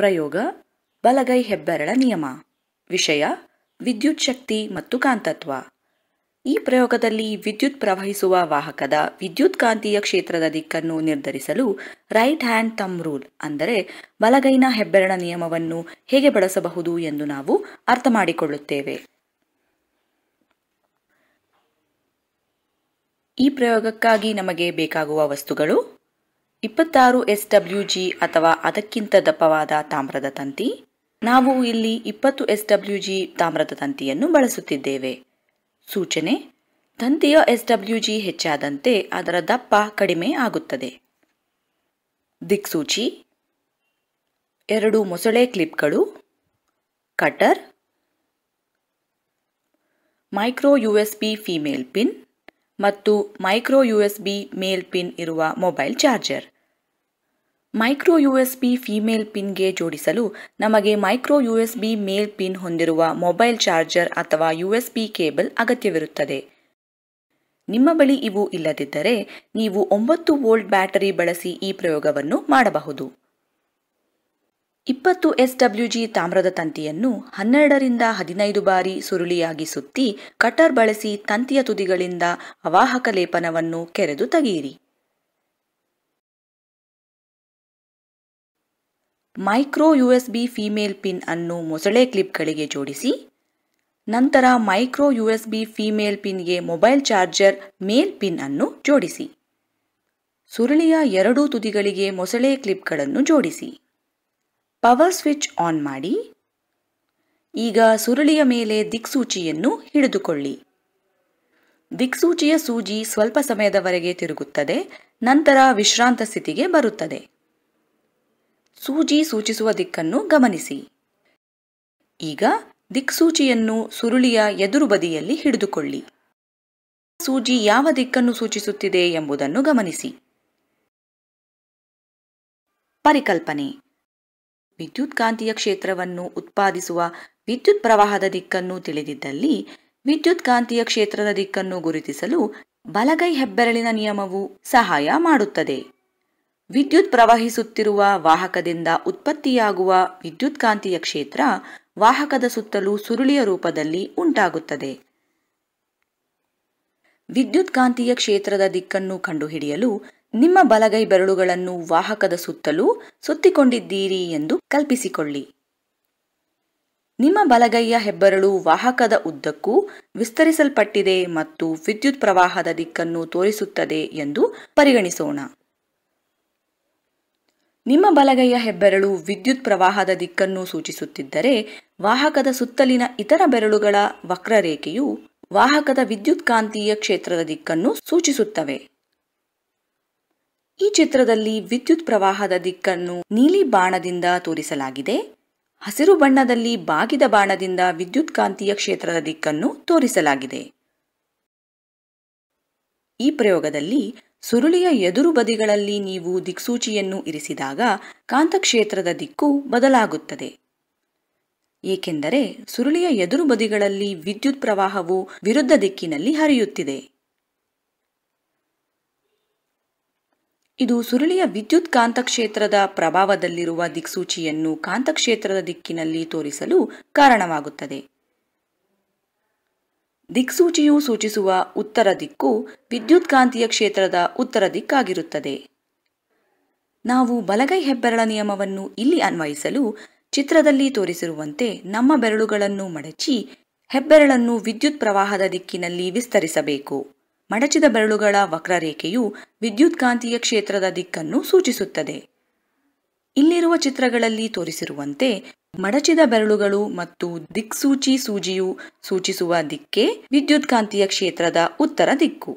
ಪ್ರಯೋಗ ಬಲಗೈ ಹೆಬ್ಬೆರಳ ನಿಯಮ ವಿಷಯ ವಿದ್ಯುತ್ ಶಕ್ತಿ ಮತ್ತು ಕಾಂತತ್ವ ಈ ಪ್ರಯೋಗದಲ್ಲಿ ವಿದ್ಯುತ್ ಪ್ರವಹಿಸುವ ವಾಹಕದ ವಿದ್ಯುತ್ ಕಾಂತೀಯ ಕ್ಷೇತ್ರದ ದಿಕ್ಕನ್ನು ನಿರ್ಧರಿಸಲು ರೈಟ್ ಹ್ಯಾಂಡ್ ತಮ್ ರೂಲ್ ಅಂದರೆ ಬಲಗೈನ ಹೆಬ್ಬೆರಳ ನಿಯಮವನ್ನು ಹೇಗೆ ಬಳಸಬಹುದು ಎಂದು ನಾವು ಅರ್ಥ ಮಾಡಿಕೊಳ್ಳುತ್ತೇವೆ ಈ ಪ್ರಯೋಗಕ್ಕಾಗಿ ನಮಗೆ ಬೇಕಾಗುವ ವಸ್ತುಗಳು ಇಪ್ಪತ್ತಾರು ಎಸ್ ಡಬ್ಲ್ಯೂ ಜಿ ಅಥವಾ ಅದಕ್ಕಿಂತ ದಪ್ಪವಾದ ತಾಮ್ರದ ತಂತಿ ನಾವು ಇಲ್ಲಿ ಇಪ್ಪತ್ತು ಎಸ್ ಡಬ್ಲ್ಯೂ ಜಿ ತಾಮ್ರದ ತಂತಿಯನ್ನು ಬಳಸುತ್ತಿದ್ದೇವೆ ಸೂಚನೆ ತಂತಿಯ ಎಸ್ ಡಬ್ಲ್ಯೂ ಜಿ ಹೆಚ್ಚಾದಂತೆ ಅದರ ದಪ್ಪ ಕಡಿಮೆ ಆಗುತ್ತದೆ ದಿಕ್ಸೂಚಿ ಎರಡು ಮೊಸಳೆ ಕ್ಲಿಪ್ಗಳು cutter micro U S P female pin ಮತ್ತು micro U S B male pin ಇರುವ mobile charger micro U S B female ಪಿನ್ಗೆ ಜೋಡಿಸಲು ನಮಗೆ micro U S B male pin ಹೊಂದಿರುವ ಮೊಬೈಲ್ ಚಾರ್ಜರ್ ಅಥವಾ ಯು ಎಸ್ ಬಿ ಕೇಬಲ್ ಅಗತ್ಯವಿರುತ್ತದೆ ನಿಮ್ಮ ಬಳಿ ಇವು ಇಲ್ಲದಿದ್ದರೆ ನೀವು ಒಂಬತ್ತು ವೋಲ್ಟ್ ಬ್ಯಾಟರಿ ಬಳಸಿ ಈ ಪ್ರಯೋಗವನ್ನು ಮಾಡಬಹುದು ಇಪ್ಪತ್ತು ಎಸ್ ಜಿ ತಾಮ್ರದ ತಂತಿಯನ್ನು ಹನ್ನೆರಡರಿಂದ ಹದಿನೈದು ಬಾರಿ ಸುರುಳಿಯಾಗಿ ಸುತ್ತಿ ಕಟರ್ ಬಳಸಿ ತಂತಿಯ ತುದಿಗಳಿಂದ ಅವಾಹಕ ಲೇಪನವನ್ನು ಕೆರೆದು ತೆಗೆಯಿರಿ ಮೈಕ್ರೋ ಯುಎಸ್ಬಿ ಫೀಮೇಲ್ ಪಿನ್ ಅನ್ನು ಮೊಸಳೆ ಕ್ಲಿಪ್ಗಳಿಗೆ ಜೋಡಿಸಿ ನಂತರ ಮೈಕ್ರೋ ಯುಎಸ್ಬಿ ಫೀಮೇಲ್ ಫಿಮೇಲ್ ಪಿನ್ಗೆ ಮೊಬೈಲ್ ಚಾರ್ಜರ್ ಮೇಲ್ ಪಿನ್ ಅನ್ನು ಜೋಡಿಸಿ ಸುರುಳಿಯ ಎರಡೂ ತುದಿಗಳಿಗೆ ಮೊಸಳೆ ಕ್ಲಿಪ್ಗಳನ್ನು ಜೋಡಿಸಿ ಪವರ್ ಸ್ವಿಚ್ ಆನ್ ಮಾಡಿ ಈಗ ಸುರುಳಿಯ ಮೇಲೆ ದಿಕ್ಸೂಚಿಯನ್ನು ಹಿಡಿದುಕೊಳ್ಳಿ ದಿಕ್ಸೂಚಿಯ ಸೂಜಿ ಸ್ವಲ್ಪ ಸಮಯದವರೆಗೆ ತಿರುಗುತ್ತದೆ ನಂತರ ವಿಶ್ರಾಂತ ಸ್ಥಿತಿಗೆ ಬರುತ್ತದೆ ಸೂಜಿ ಸೂಚಿಸುವ ದಿಕ್ಕನ್ನು ಗಮನಿಸಿ ಈಗ ದಿಕ್ಸೂಚಿಯನ್ನು ಸುರುಳಿಯ ಎದುರು ಬದಿಯಲ್ಲಿ ಹಿಡಿದುಕೊಳ್ಳಿ ಸೂಜಿ ಯಾವ ದಿಕ್ಕನ್ನು ಸೂಚಿಸುತ್ತಿದೆ ಎಂಬುದನ್ನು ಗಮನಿಸಿ ಪರಿಕಲ್ಪನೆ ವಿದ್ಯುತ್ ಕಾಂತೀಯ ಕ್ಷೇತ್ರವನ್ನು ಉತ್ಪಾದಿಸುವ ವಿದ್ಯುತ್ ಪ್ರವಾಹದ ದಿಕ್ಕನ್ನು ತಿಳಿದಿದ್ದಲ್ಲಿ ವಿದ್ಯುತ್ ಕಾಂತೀಯ ಕ್ಷೇತ್ರದ ದಿಕ್ಕನ್ನು ಗುರುತಿಸಲು ಬಲಗೈ ಹೆಬ್ಬೆರಳಿನ ನಿಯಮವು ಸಹಾಯ ಮಾಡುತ್ತದೆ ವಿದ್ಯುತ್ ಪ್ರವಹಿಸುತ್ತಿರುವ ವಾಹಕದಿಂದ ಉತ್ಪತ್ತಿಯಾಗುವ ವಿದ್ಯುತ್ ಕಾಂತೀಯ ಕ್ಷೇತ್ರ ವಾಹಕದ ಸುತ್ತಲೂ ಸುರುಳಿಯ ರೂಪದಲ್ಲಿ ಉಂಟಾಗುತ್ತದೆ ವಿದ್ಯುತ್ ಕಾಂತೀಯ ಕ್ಷೇತ್ರದ ದಿಕ್ಕನ್ನು ಕಂಡುಹಿಡಿಯಲು ನಿಮ್ಮ ಬಲಗೈ ಬೆರಳುಗಳನ್ನು ವಾಹಕದ ಸುತ್ತಲೂ ಸುತ್ತಿಕೊಂಡಿದ್ದೀರಿ ಎಂದು ಕಲ್ಪಿಸಿಕೊಳ್ಳಿ ನಿಮ್ಮ ಬಲಗೈಯ ಹೆಬ್ಬೆರಳು ವಾಹಕದ ಉದ್ದಕ್ಕೂ ವಿಸ್ತರಿಸಲ್ಪಟ್ಟಿದೆ ಮತ್ತು ವಿದ್ಯುತ್ ಪ್ರವಾಹದ ದಿಕ್ಕನ್ನು ತೋರಿಸುತ್ತದೆ ಎಂದು ಪರಿಗಣಿಸೋಣ ನಿಮ್ಮ ಬಲಗೈಯ ಹೆಬ್ಬೆರಳು ವಿದ್ಯುತ್ ಪ್ರವಾಹದ ದಿಕ್ಕನ್ನು ಸೂಚಿಸುತ್ತಿದ್ದರೆ ವಾಹಕದ ಸುತ್ತಲಿನ ಇತರ ಬೆರಳುಗಳ ವಕ್ರರೇಖೆಯು ವಾಹಕದ ವಿದ್ಯುತ್ಕಾಂತೀಯ ಕ್ಷೇತ್ರದ ದಿಕ್ಕನ್ನು ಸೂಚಿಸುತ್ತವೆ ಈ ಚಿತ್ರದಲ್ಲಿ ವಿದ್ಯುತ್ ಪ್ರವಾಹದ ದಿಕ್ಕನ್ನು ನೀಲಿ ಬಾಣದಿಂದ ತೋರಿಸಲಾಗಿದೆ ಹಸಿರು ಬಣ್ಣದಲ್ಲಿ ಬಾಗಿದ ಬಾಣದಿಂದ ವಿದ್ಯುತ್ ಕಾಂತೀಯ ಕ್ಷೇತ್ರದ ದಿಕ್ಕನ್ನು ತೋರಿಸಲಾಗಿದೆ ಈ ಪ್ರಯೋಗದಲ್ಲಿ ಸುರುಳಿಯ ಎದುರು ಬದಿಗಳಲ್ಲಿ ನೀವು ದಿಕ್ಸೂಚಿಯನ್ನು ಇರಿಸಿದಾಗ ಕಾಂತಕ್ಷೇತ್ರದ ದಿಕ್ಕು ಬದಲಾಗುತ್ತದೆ ಏಕೆಂದರೆ ಸುರುಳಿಯ ಎದುರು ಬದಿಗಳಲ್ಲಿ ವಿದ್ಯುತ್ ಪ್ರವಾಹವು ವಿರುದ್ಧ ದಿಕ್ಕಿನಲ್ಲಿ ಹರಿಯುತ್ತಿದೆ ಇದು ಸುರುಳಿಯ ವಿದ್ಯುತ್ ಕಾಂತಕ್ಷೇತ್ರದ ಪ್ರಭಾವದಲ್ಲಿರುವ ದಿಕ್ಸೂಚಿಯನ್ನು ಕಾಂತಕ್ಷೇತ್ರದ ದಿಕ್ಕಿನಲ್ಲಿ ತೋರಿಸಲು ಕಾರಣವಾಗುತ್ತದೆ ದಿಕ್ಸೂಚಿಯು ಸೂಚಿಸುವ ಉತ್ತರ ದಿಕ್ಕು ವಿದ್ಯುತ್ ಕಾಂತೀಯ ಕ್ಷೇತ್ರದ ಉತ್ತರ ದಿಕ್ಕಾಗಿರುತ್ತದೆ ನಾವು ಬಲಗೈ ಹೆಬ್ಬೆರಳ ನಿಯಮವನ್ನು ಇಲ್ಲಿ ಅನ್ವಯಿಸಲು ಚಿತ್ರದಲ್ಲಿ ತೋರಿಸಿರುವಂತೆ ನಮ್ಮ ಬೆರಳುಗಳನ್ನು ಮಡಚಿ ಹೆಬ್ಬೆರಳನ್ನು ವಿದ್ಯುತ್ ಪ್ರವಾಹದ ದಿಕ್ಕಿನಲ್ಲಿ ವಿಸ್ತರಿಸಬೇಕು ಮಡಚಿದ ಬೆರಳುಗಳ ವಕ್ರರೇಖೆಯು ವಿದ್ಯುತ್ಕಾಂತೀಯ ಕ್ಷೇತ್ರದ ದಿಕ್ಕನ್ನು ಸೂಚಿಸುತ್ತದೆ ಇಲ್ಲಿರುವ ಚಿತ್ರಗಳಲ್ಲಿ ತೋರಿಸಿರುವಂತೆ ಮಡಚಿದ ಬೆರಳುಗಳು ಮತ್ತು ದಿಕ್ಸೂಚಿ ಸೂಜಿಯು ಸೂಚಿಸುವ ದಿಕ್ಕೆ ವಿದ್ಯುತ್ಕಾಂತೀಯ ಕ್ಷೇತ್ರದ ಉತ್ತರ ದಿಕ್ಕು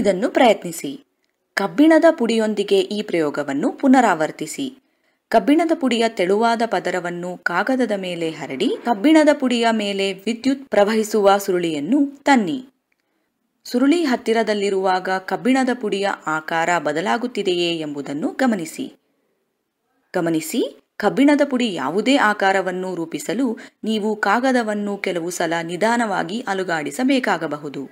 ಇದನ್ನು ಪ್ರಯತ್ನಿಸಿ ಕಬ್ಬಿಣದ ಪುಡಿಯೊಂದಿಗೆ ಈ ಪ್ರಯೋಗವನ್ನು ಪುನರಾವರ್ತಿಸಿ ಕಬ್ಬಿಣದ ಪುಡಿಯ ತೆಳುವಾದ ಪದರವನ್ನು ಕಾಗದದ ಮೇಲೆ ಹರಡಿ ಕಬ್ಬಿಣದ ಪುಡಿಯ ಮೇಲೆ ವಿದ್ಯುತ್ ಪ್ರವಹಿಸುವ ಸುರುಳಿಯನ್ನು ತನ್ನಿ ಸುರುಳಿ ಹತ್ತಿರದಲ್ಲಿರುವಾಗ ಕಬ್ಬಿಣದ ಪುಡಿಯ ಆಕಾರ ಬದಲಾಗುತ್ತಿದೆಯೇ ಎಂಬುದನ್ನು ಗಮನಿಸಿ ಗಮನಿಸಿ ಕಬ್ಬಿಣದ ಪುಡಿ ಯಾವುದೇ ಆಕಾರವನ್ನು ರೂಪಿಸಲು ನೀವು ಕಾಗದವನ್ನು ಕೆಲವು ಸಲ ನಿಧಾನವಾಗಿ ಅಲುಗಾಡಿಸಬೇಕಾಗಬಹುದು